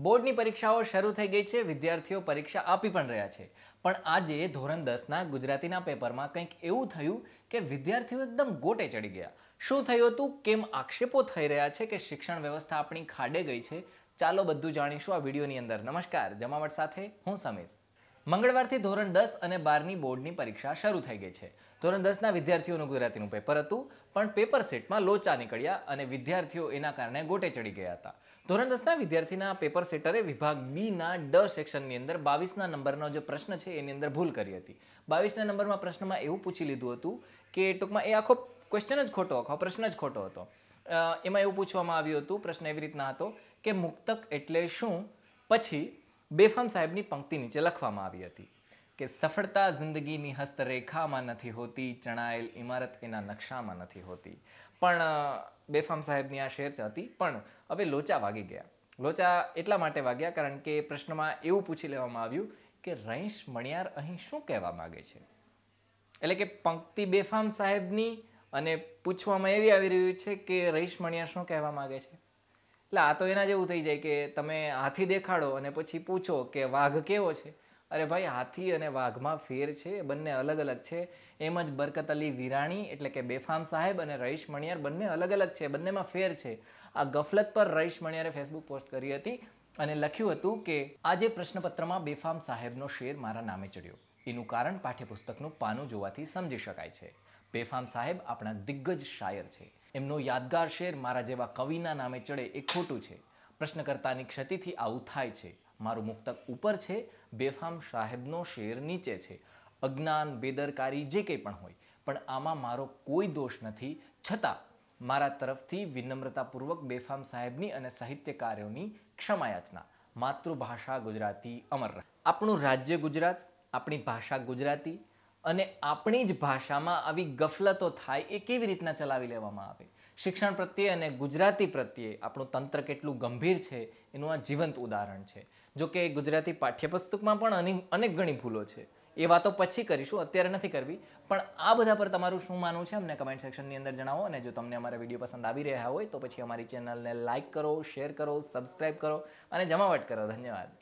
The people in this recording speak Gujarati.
બોર્ડની પરીક્ષાઓ શરૂ થઈ ગઈ છે વિદ્યાર્થીઓ પરીક્ષા આપી પણ રહ્યા છે પણ આજે ધોરણ દસના ગુજરાતીના પેપરમાં કંઈક એવું થયું કે વિદ્યાર્થીઓ એકદમ ગોટે ચડી ગયા શું થયું હતું કેમ આક્ષેપો થઈ રહ્યા છે કે શિક્ષણ વ્યવસ્થા આપણી ખાડે ગઈ છે ચાલો બધું જાણીશું આ વિડીયોની અંદર નમસ્કાર જમાવટ સાથે હું સમીર મંગળવારથી ધોરણ દસ અને બારની બોર્ડની પરીક્ષા શરૂ થઈ ગઈ છે ધોરણ દસના વિદ્યાર્થીઓનું ગુજરાતીનું પેપર હતું પણ પેપર સેટમાં લોચા નીકળ્યા અને વિદ્યાર્થીઓ એના કારણે ગોટે ચડી ગયા હતા ધોરણ દસના વિદ્યાર્થીના પેપર સેટરે વિભાગ બીના ડ સેક્શનની અંદર બાવીસના નંબરનો જે પ્રશ્ન છે એની અંદર ભૂલ કરી હતી બાવીસના નંબરમાં પ્રશ્નમાં એવું પૂછી લીધું હતું કે ટૂંકમાં એ આખો ક્વેશ્ચન જ ખોટો આખો પ્રશ્ન જ ખોટો હતો એમાં એવું પૂછવામાં આવ્યું હતું પ્રશ્ન એવી રીતના હતો કે મુક્તક એટલે શું પછી બેફામ સાહેબની પંક્તિ નીચે લખવામાં આવી હતી કે સફળતા જિંદગીની હસ્તરેખામાં નથી હોતી ચણાયેલ ઇમારત એના નકશામાં નથી હોતી પણ બેફામ સાહેબની આ શેર હતી પણ હવે લોચા વાગી ગયા લોચા એટલા માટે વાગ્યા કારણ કે પ્રશ્નમાં એવું પૂછી લેવામાં આવ્યું કે રહીશ મણિયાર અહીં શું કહેવા માગે છે એટલે કે પંક્તિ બેફામ સાહેબની અને પૂછવામાં એવી આવી રહ્યું છે કે રહીશ મણિયાર શું કહેવા માગે છે એટલે આ તો એના જેવું થઈ જાય કે તમે હાથી દેખાડો અને પછી પૂછો કે વાઘ કેવો છે અરે ભાઈ હાથી અને વાઘમાં ફેર છે બંને અલગ અલગ છે એમ જ બરકત અલી વિરાણી એટલે કે બેફામ સાહેબ અને રહીશ મણિયાર બંને અલગ અલગ છે બંનેમાં ફેર છે આ ગફલત પર રહીશ મણિયારે ફેસબુક પોસ્ટ કરી હતી અને લખ્યું હતું કે આજે પ્રશ્નપત્રમાં બેફામ સાહેબનો શેર મારા નામે ચડ્યો એનું કારણ પાઠ્યપુસ્તકનું પાનું જોવાથી સમજી શકાય છે બેફામ સાહેબ આપણા દિગ્ગજ શાયર છે એમનો યાદગાર શેર મારા જેવા કવિના નામે ચડે એ ખોટું છે પ્રશ્નકર્તાની ક્ષતિથી આવું થાય છે મારું મુક્તક ઉપર છે બેફામ સાહેબનો શેર નીચે છે અજ્ઞાન બેદરકારી જે કંઈ પણ હોય પણ આમાં મારો કોઈ દોષ નથી છતાં મારા તરફથી વિનમ્રતાપૂર્વક બેફામ સાહેબની અને સાહિત્ય કાર્યોની ક્ષમાયાચના માતૃભાષા ગુજરાતી અમર આપણું રાજ્ય ગુજરાત આપણી ભાષા ગુજરાતી અને આપણી જ ભાષામાં આવી ગફલતો થાય એ કેવી રીતના ચલાવી લેવામાં આવે શિક્ષણ પ્રત્યે અને ગુજરાતી પ્રત્યે આપણું તંત્ર કેટલું ગંભીર છે એનું આ જીવંત ઉદાહરણ છે જો કે ગુજરાતી પાઠ્યપુસ્તકમાં પણ અનેક ઘણી ભૂલો છે એ વાતો પછી કરીશું અત્યારે નથી કરવી પણ આ બધા પર તમારું શું માનવું છે અમને કમેન્ટ સેક્શનની અંદર જણાવો અને જો તમને અમારા વિડીયો પસંદ આવી રહ્યા હોય તો પછી અમારી ચેનલને લાઇક કરો શેર કરો સબસ્ક્રાઈબ કરો અને જમાવટ કરો ધન્યવાદ